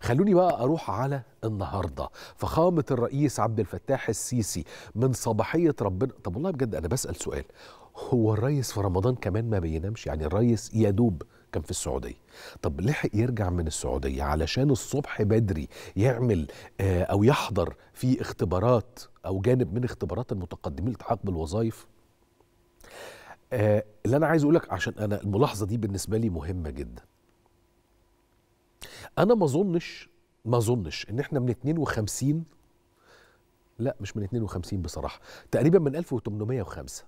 خلوني بقى أروح على النهاردة فخامة الرئيس عبد الفتاح السيسي من صباحية ربنا طب والله بجد أنا بسأل سؤال هو الريس في رمضان كمان ما بينامش يعني الريس يدوب كان في السعودية طب لحق يرجع من السعودية علشان الصبح بدري يعمل آه، أو يحضر في اختبارات أو جانب من اختبارات المتقدمين للالتحاق بالوظائف آه، اللي أنا عايز أقولك عشان أنا الملاحظة دي بالنسبة لي مهمة جداً انا ما اظنش ما اظنش ان احنا من 52 لا مش من 52 بصراحه تقريبا من 1805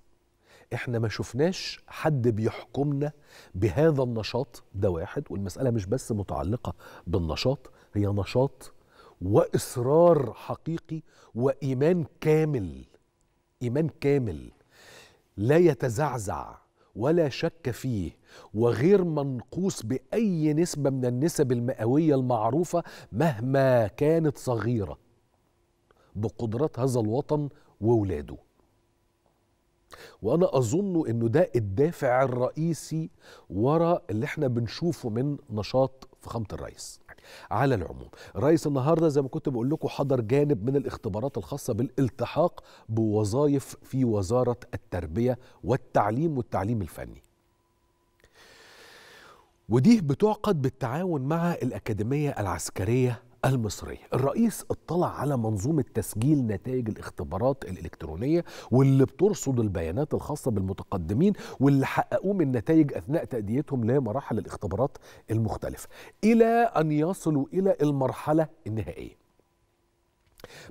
احنا ما شفناش حد بيحكمنا بهذا النشاط ده واحد والمساله مش بس متعلقه بالنشاط هي نشاط واصرار حقيقي وايمان كامل ايمان كامل لا يتزعزع ولا شك فيه وغير منقوص باي نسبه من النسب المئويه المعروفه مهما كانت صغيره بقدرات هذا الوطن وولاده وانا اظن انه ده الدافع الرئيسي وراء اللي احنا بنشوفه من نشاط فخامه الرئيس على العموم رئيس النهارده زي ما كنت بقول لكم حضر جانب من الاختبارات الخاصه بالالتحاق بوظائف في وزاره التربيه والتعليم والتعليم الفني ودي بتعقد بالتعاون مع الأكاديمية العسكرية المصرية الرئيس اطلع على منظومة تسجيل نتائج الاختبارات الإلكترونية واللي بترصد البيانات الخاصة بالمتقدمين واللي حققوه من نتائج أثناء تأديتهم لمراحل الاختبارات المختلفة إلى أن يصلوا إلى المرحلة النهائية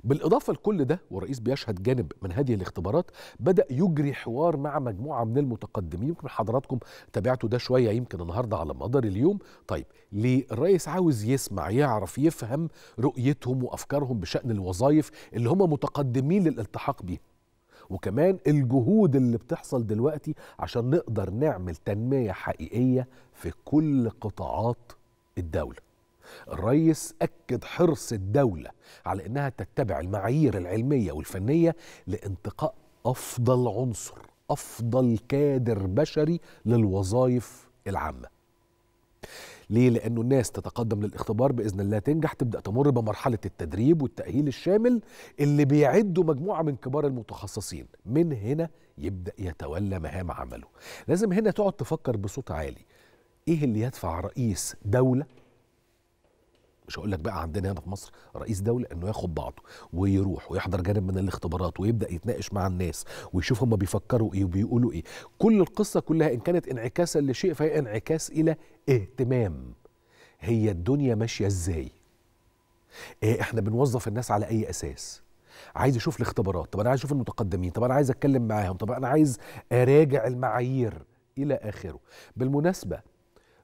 بالإضافة لكل ده والرئيس بيشهد جانب من هذه الاختبارات بدأ يجري حوار مع مجموعة من المتقدمين يمكن حضراتكم تابعتوا ده شوية يمكن النهاردة على مدار اليوم طيب ليه الرئيس عاوز يسمع يعرف يفهم رؤيتهم وأفكارهم بشأن الوظائف اللي هم متقدمين للالتحاق بيها وكمان الجهود اللي بتحصل دلوقتي عشان نقدر نعمل تنمية حقيقية في كل قطاعات الدولة الريس أكد حرص الدولة على أنها تتبع المعايير العلمية والفنية لانتقاء أفضل عنصر أفضل كادر بشري للوظائف العامة ليه؟ لأنه الناس تتقدم للاختبار بإذن الله تنجح تبدأ تمر بمرحلة التدريب والتأهيل الشامل اللي بيعدوا مجموعة من كبار المتخصصين من هنا يبدأ يتولى مهام عمله لازم هنا تقعد تفكر بصوت عالي إيه اللي يدفع رئيس دولة مش هقول لك بقى عندنا هنا في مصر رئيس دوله انه ياخد بعضه ويروح ويحضر جانب من الاختبارات ويبدا يتناقش مع الناس ويشوف هم بيفكروا ايه وبيقولوا ايه كل القصه كلها ان كانت انعكاسا لشيء فهي انعكاس الى اهتمام هي الدنيا ماشيه ازاي إيه احنا بنوظف الناس على اي اساس عايز اشوف الاختبارات طب انا عايز اشوف المتقدمين طب انا عايز اتكلم معاهم طب انا عايز اراجع المعايير الى اخره بالمناسبه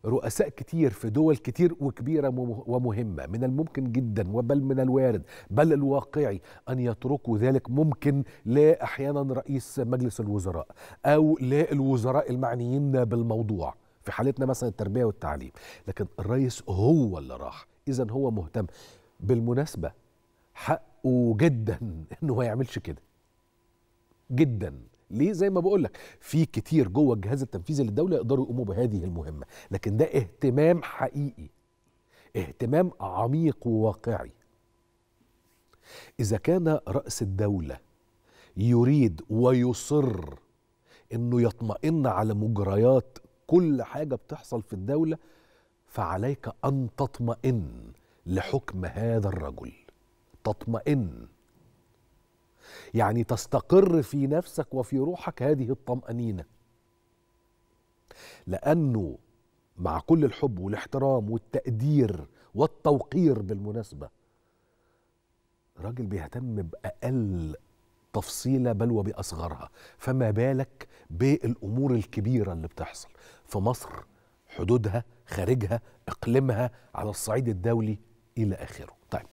رؤساء كتير في دول كتير وكبيرة ومهمة من الممكن جدا وبل من الوارد بل الواقعي أن يتركوا ذلك ممكن لأحيانا رئيس مجلس الوزراء أو للوزراء المعنيين بالموضوع في حالتنا مثلا التربية والتعليم لكن الرئيس هو اللي راح إذا هو مهتم بالمناسبة حقه جدا أنه ما يعملش كده جدا ليه زي ما بقول لك في كتير جوه الجهاز التنفيذي للدوله يقدروا يقوموا بهذه المهمه لكن ده اهتمام حقيقي اهتمام عميق وواقعي اذا كان راس الدوله يريد ويصر انه يطمئن على مجريات كل حاجه بتحصل في الدوله فعليك ان تطمئن لحكم هذا الرجل تطمئن يعني تستقر في نفسك وفي روحك هذه الطمأنينة لأنه مع كل الحب والاحترام والتقدير والتوقير بالمناسبة راجل بيهتم بأقل تفصيلة بل وبأصغرها فما بالك بالأمور الكبيرة اللي بتحصل في مصر حدودها خارجها إقليمها على الصعيد الدولي إلى آخره طيب